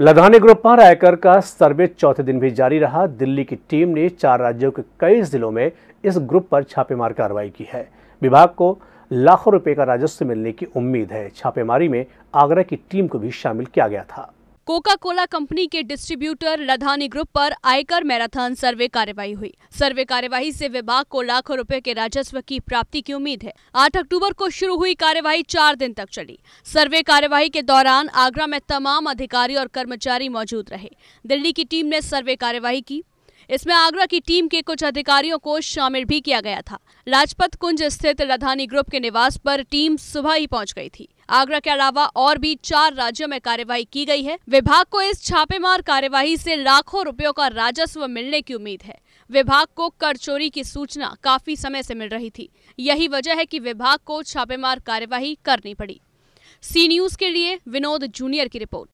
लधानी group पर आयकर का सर्वे चौथे दिन भी जारी रहा दिल्ली की टीम ने चार राज्यों के कई जिलों में इस ग्रुप पर छापेमार कार्रवाई की है विभाग को लाखों रुपए का राजस्व मिलने की उम्मीद है छापेमारी में आगरा की टीम को भी शामिल किया गया था कोका कोला कंपनी के डिस्ट्रीब्यूटर लधानी ग्रुप पर आयकर मैराथन सर्वे कार्यवाही हुई सर्वे कार्यवाही से विभाग को लाखों रुपए के राजस्व की प्राप्ति की उम्मीद है 8 अक्टूबर को शुरू हुई कार्यवाही चार दिन तक चली सर्वे कार्यवाही के दौरान आगरा में तमाम अधिकारी और कर्मचारी मौजूद रहे दिल्ली की टीम ने सर्वे कार्यवाही की इसमें आगरा की टीम के कुछ अधिकारियों को शामिल भी किया गया था लाजपत कुंज स्थित राधानी ग्रुप के निवास पर टीम सुबह ही पहुंच गई थी आगरा के अलावा और भी चार राज्यों में कार्यवाही की गई है विभाग को इस छापेमार कार्यवाही से लाखों रुपयों का राजस्व मिलने की उम्मीद है विभाग को कर चोरी की सूचना काफी समय से मिल रही थी यही वजह है कि विभाग को छापेमार कार्यवाही करनी पड़ी सी न्यूज के लिए विनोद जूनियर की रिपोर्ट